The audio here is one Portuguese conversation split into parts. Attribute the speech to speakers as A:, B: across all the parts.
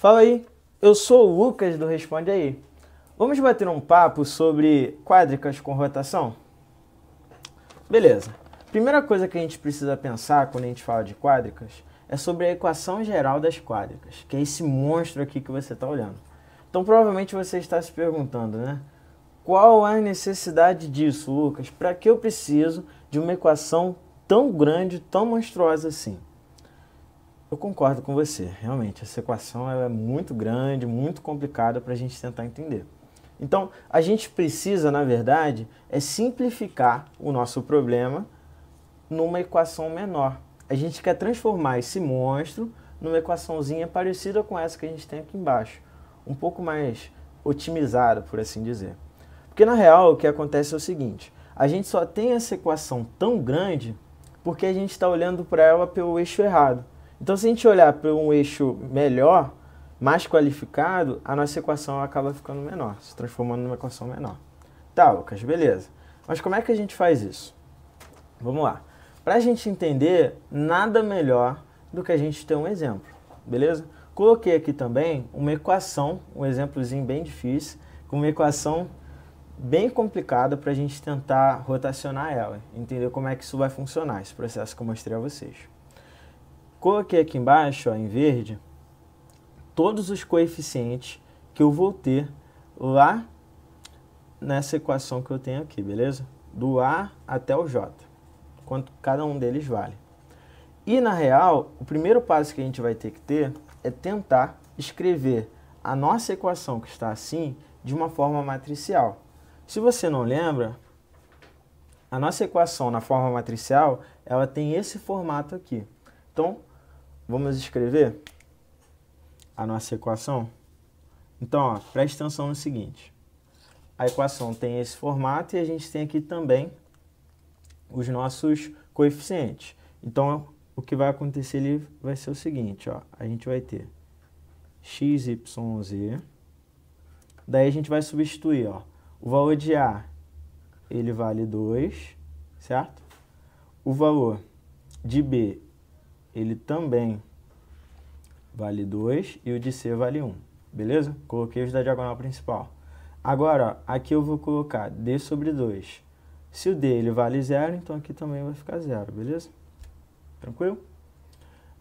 A: Fala aí, eu sou o Lucas do Responde Aí. Vamos bater um papo sobre quádricas com rotação? Beleza. Primeira coisa que a gente precisa pensar quando a gente fala de quádricas é sobre a equação geral das quádricas, que é esse monstro aqui que você está olhando. Então provavelmente você está se perguntando, né? Qual a necessidade disso, Lucas? Para que eu preciso de uma equação tão grande, tão monstruosa assim? Eu concordo com você, realmente. Essa equação é muito grande, muito complicada para a gente tentar entender. Então, a gente precisa, na verdade, é simplificar o nosso problema numa equação menor. A gente quer transformar esse monstro numa equaçãozinha parecida com essa que a gente tem aqui embaixo, um pouco mais otimizada, por assim dizer. Porque, na real, o que acontece é o seguinte, a gente só tem essa equação tão grande porque a gente está olhando para ela pelo eixo errado. Então, se a gente olhar para um eixo melhor, mais qualificado, a nossa equação acaba ficando menor, se transformando numa equação menor. Tá, Lucas, beleza. Mas como é que a gente faz isso? Vamos lá. Para a gente entender, nada melhor do que a gente ter um exemplo, beleza? Coloquei aqui também uma equação, um exemplozinho bem difícil, com uma equação bem complicada para a gente tentar rotacionar ela, entender como é que isso vai funcionar, esse processo que eu mostrei a vocês. Coloquei aqui embaixo, ó, em verde, todos os coeficientes que eu vou ter lá nessa equação que eu tenho aqui, beleza? Do A até o J, quanto cada um deles vale. E na real, o primeiro passo que a gente vai ter que ter é tentar escrever a nossa equação que está assim de uma forma matricial. Se você não lembra, a nossa equação na forma matricial, ela tem esse formato aqui. Então, Vamos escrever a nossa equação? Então, ó, preste atenção no seguinte. A equação tem esse formato e a gente tem aqui também os nossos coeficientes. Então, o que vai acontecer ele vai ser o seguinte, ó, a gente vai ter x, y, z. Daí a gente vai substituir, ó, o valor de A, ele vale 2, certo? O valor de B, ele também vale 2 e o de C vale 1, um, beleza? Coloquei os da diagonal principal. Agora, ó, aqui eu vou colocar D sobre 2. Se o D ele vale 0, então aqui também vai ficar 0, beleza? Tranquilo?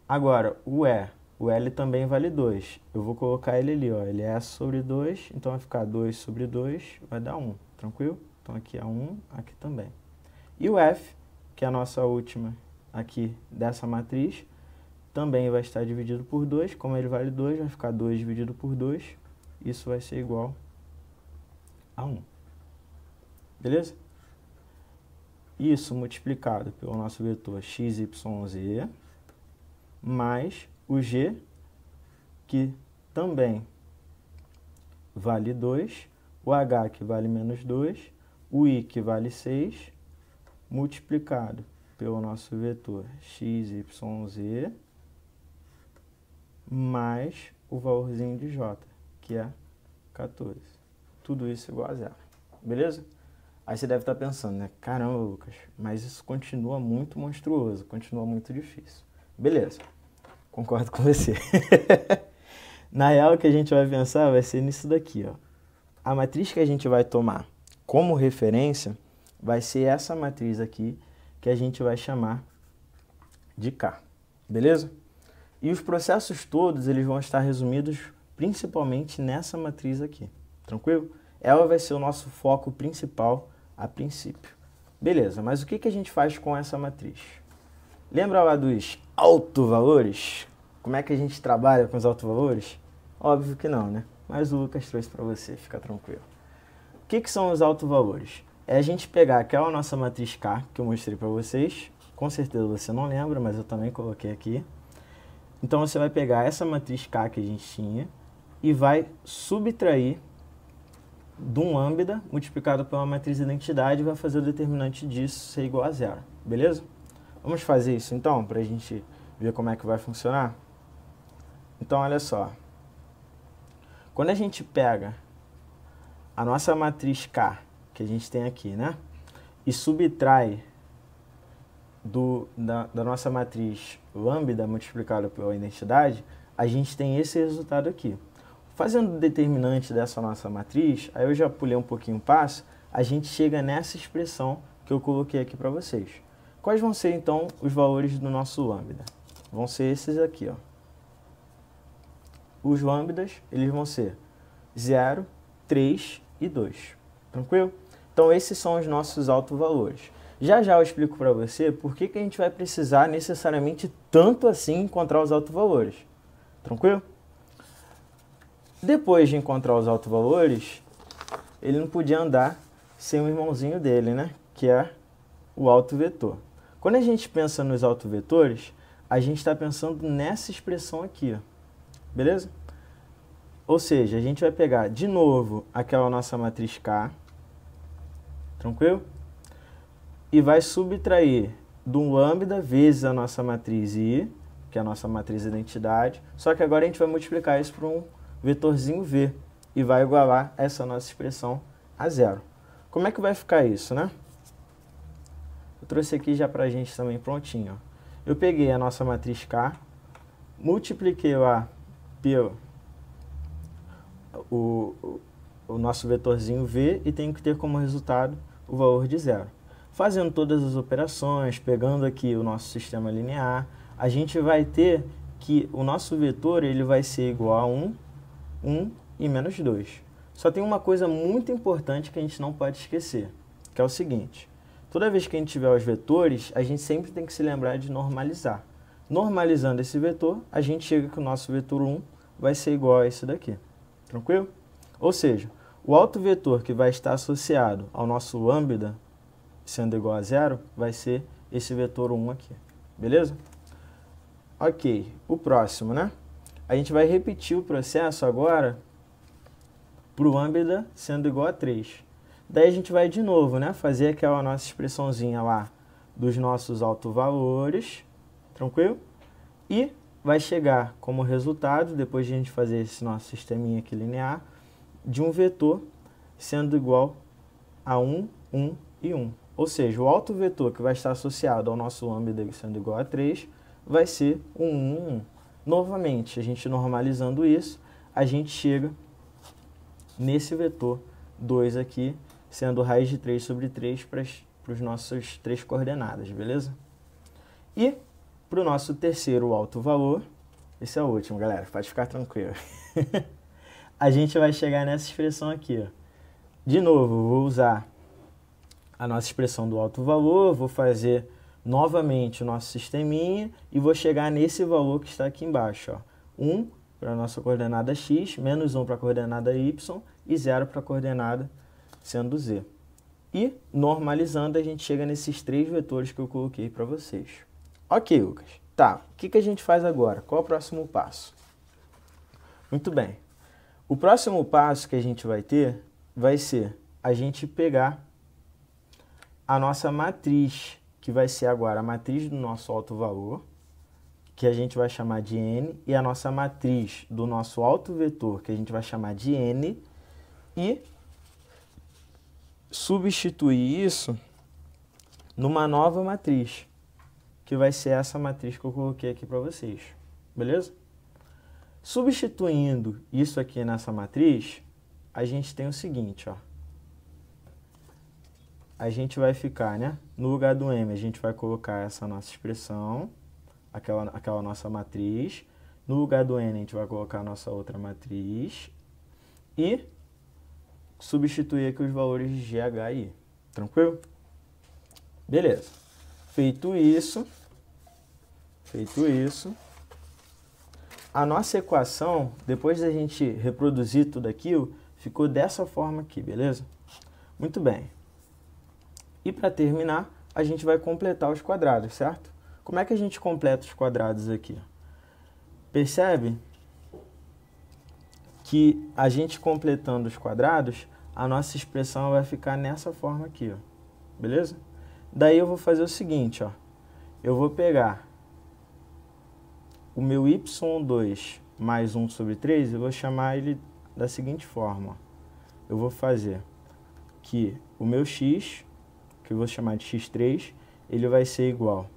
A: Agora, o E, o L também vale 2. Eu vou colocar ele ali, ó. ele é S sobre 2, então vai ficar 2 sobre 2, vai dar 1, um, tranquilo? Então aqui é 1, um, aqui também. E o F, que é a nossa última aqui dessa matriz, também vai estar dividido por 2, como ele vale 2, vai ficar 2 dividido por 2, isso vai ser igual a 1. Beleza? Isso multiplicado pelo nosso vetor x, y, z, mais o g, que também vale 2, o h, que vale menos 2, o i, que vale 6, multiplicado pelo nosso vetor x, y, z, mais o valorzinho de J, que é 14. Tudo isso é igual a zero, beleza? Aí você deve estar pensando, né? Caramba, Lucas, mas isso continua muito monstruoso, continua muito difícil. Beleza, concordo com você. Na real, o que a gente vai pensar vai ser nisso daqui, ó. A matriz que a gente vai tomar como referência vai ser essa matriz aqui, que a gente vai chamar de K, beleza? E os processos todos eles vão estar resumidos principalmente nessa matriz aqui. Tranquilo? Ela vai ser o nosso foco principal a princípio. Beleza, mas o que, que a gente faz com essa matriz? Lembra lá dos autovalores? Como é que a gente trabalha com os autovalores? Óbvio que não, né? Mas o Lucas trouxe para você, fica tranquilo. O que, que são os autovalores? É a gente pegar aquela nossa matriz K que eu mostrei para vocês. Com certeza você não lembra, mas eu também coloquei aqui. Então você vai pegar essa matriz K que a gente tinha e vai subtrair de um lambda multiplicado por uma matriz identidade e vai fazer o determinante disso ser igual a zero, beleza? Vamos fazer isso então, para a gente ver como é que vai funcionar? Então, olha só. Quando a gente pega a nossa matriz K, que a gente tem aqui, né? E subtrai do, da, da nossa matriz lambda multiplicada pela identidade, a gente tem esse resultado aqui. Fazendo o determinante dessa nossa matriz, aí eu já pulei um pouquinho o passo, a gente chega nessa expressão que eu coloquei aqui para vocês. Quais vão ser então os valores do nosso lambda? Vão ser esses aqui, ó. Os lambdas, eles vão ser 0, 3 e 2. Tranquilo? Então esses são os nossos autovalores. valores. Já já eu explico para você por que, que a gente vai precisar necessariamente tanto assim encontrar os autovalores. Tranquilo? Depois de encontrar os autovalores, ele não podia andar sem o irmãozinho dele, né? Que é o vetor. Quando a gente pensa nos autovetores, a gente está pensando nessa expressão aqui, ó. beleza? Ou seja, a gente vai pegar de novo aquela nossa matriz K, tranquilo? e vai subtrair do lambda vezes a nossa matriz I, que é a nossa matriz identidade, só que agora a gente vai multiplicar isso por um vetorzinho V e vai igualar essa nossa expressão a zero. Como é que vai ficar isso, né? Eu trouxe aqui já para a gente também prontinho. Eu peguei a nossa matriz K, multipliquei lá pelo o, o, nosso vetorzinho V e tenho que ter como resultado o valor de zero fazendo todas as operações, pegando aqui o nosso sistema linear, a gente vai ter que o nosso vetor ele vai ser igual a 1, 1 e menos 2. Só tem uma coisa muito importante que a gente não pode esquecer, que é o seguinte. Toda vez que a gente tiver os vetores, a gente sempre tem que se lembrar de normalizar. Normalizando esse vetor, a gente chega que o nosso vetor 1 vai ser igual a esse daqui. Tranquilo? Ou seja, o alto vetor que vai estar associado ao nosso lambda sendo igual a zero, vai ser esse vetor 1 aqui, beleza? Ok, o próximo, né? A gente vai repetir o processo agora para o lambda sendo igual a 3. Daí a gente vai de novo, né? Fazer aquela nossa expressãozinha lá dos nossos autovalores, tranquilo? E vai chegar como resultado, depois de a gente fazer esse nosso sisteminha aqui linear, de um vetor sendo igual a 1, 1 e 1. Ou seja, o alto vetor que vai estar associado ao nosso âmbito sendo igual a 3 vai ser um 1, 1. Novamente, a gente normalizando isso, a gente chega nesse vetor 2 aqui, sendo raiz de 3 sobre 3 para os nossos três coordenadas, beleza? E para o nosso terceiro alto valor, esse é o último, galera, pode ficar tranquilo. a gente vai chegar nessa expressão aqui. Ó. De novo, vou usar a nossa expressão do alto valor, vou fazer novamente o nosso sisteminha e vou chegar nesse valor que está aqui embaixo. Ó. 1 para a nossa coordenada x, menos 1 para a coordenada y e 0 para a coordenada sendo z. E normalizando a gente chega nesses três vetores que eu coloquei para vocês. Ok, Lucas. Tá, o que, que a gente faz agora? Qual é o próximo passo? Muito bem. O próximo passo que a gente vai ter vai ser a gente pegar a nossa matriz, que vai ser agora a matriz do nosso alto valor, que a gente vai chamar de N, e a nossa matriz do nosso alto vetor, que a gente vai chamar de N, e substituir isso numa nova matriz, que vai ser essa matriz que eu coloquei aqui para vocês, beleza? Substituindo isso aqui nessa matriz, a gente tem o seguinte, ó a gente vai ficar, né? No lugar do M, a gente vai colocar essa nossa expressão, aquela, aquela nossa matriz. No lugar do N, a gente vai colocar a nossa outra matriz. E substituir aqui os valores de GH e I. Tranquilo? Beleza. Feito isso, feito isso, a nossa equação, depois da gente reproduzir tudo aquilo, ficou dessa forma aqui, beleza? Muito bem. E para terminar, a gente vai completar os quadrados, certo? Como é que a gente completa os quadrados aqui? Percebe que a gente completando os quadrados, a nossa expressão vai ficar nessa forma aqui, ó. beleza? Daí eu vou fazer o seguinte, ó. eu vou pegar o meu y2 mais 1 sobre 3, eu vou chamar ele da seguinte forma. Ó. Eu vou fazer que o meu x que eu vou chamar de x3, ele vai ser igual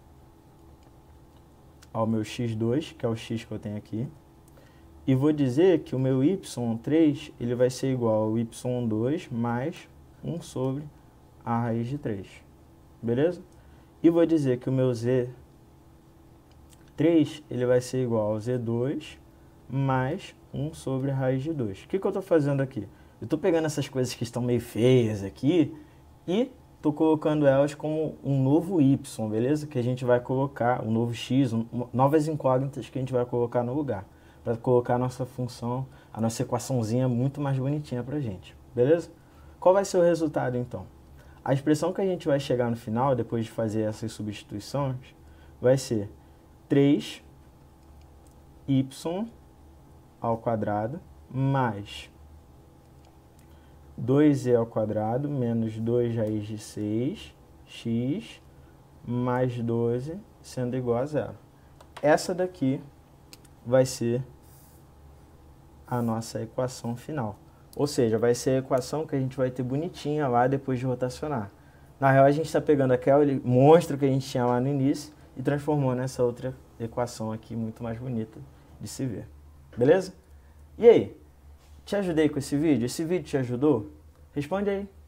A: ao meu x2, que é o x que eu tenho aqui. E vou dizer que o meu y3 ele vai ser igual ao y2 mais 1 sobre a raiz de 3. Beleza? E vou dizer que o meu z3 ele vai ser igual ao z2 mais 1 sobre a raiz de 2. O que, que eu estou fazendo aqui? Eu estou pegando essas coisas que estão meio feias aqui e estou colocando elas como um novo Y, beleza? Que a gente vai colocar, um novo X, um, novas incógnitas que a gente vai colocar no lugar, para colocar a nossa função, a nossa equaçãozinha muito mais bonitinha para a gente, beleza? Qual vai ser o resultado então? A expressão que a gente vai chegar no final, depois de fazer essas substituições, vai ser 3y ao quadrado mais 2e é ao quadrado menos 2 raiz de 6, x, mais 12, sendo igual a zero. Essa daqui vai ser a nossa equação final. Ou seja, vai ser a equação que a gente vai ter bonitinha lá depois de rotacionar. Na real, a gente está pegando aquele monstro que a gente tinha lá no início e transformou nessa outra equação aqui muito mais bonita de se ver. Beleza? E aí? Te ajudei com esse vídeo? Esse vídeo te ajudou? Responde aí.